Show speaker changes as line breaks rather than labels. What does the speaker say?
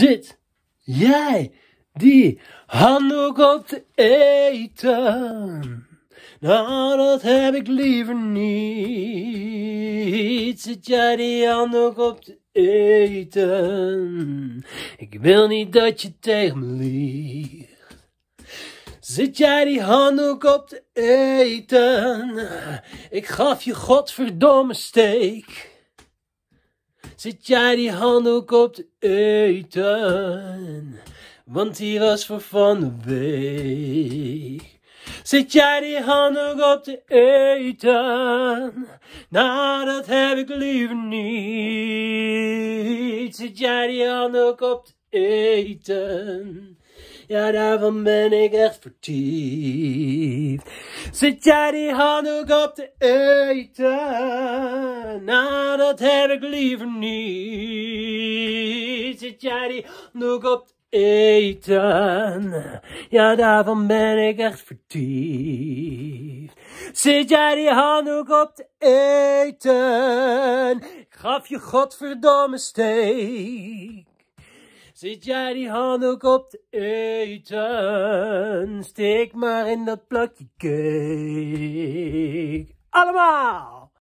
zit jij die handdoek op te eten? Nou, dat heb ik liever niet. Zit jij die handdoek op te eten? Ik wil niet dat je tegen me liegt. Zit jij die handdoek op te eten? Ik gaf je godverdomme steek. Zit jij die ook op te eten? Want die was voor van de week. Zit jij die ook op te eten? Nou, dat heb ik liever niet. Zit jij die ook op te eten? Ja, daarvan ben ik echt vertiefd. Zit jij die handdoek op te eten? Nou, dat heb ik liever niet. Zit jij die ook op te eten? Ja, daarvan ben ik echt vertiefd. Zit jij die ook op te eten? Ik gaf je godverdomme steek. Zit jij die ook op te eten? Steek maar in dat plakje cake. Allemaal!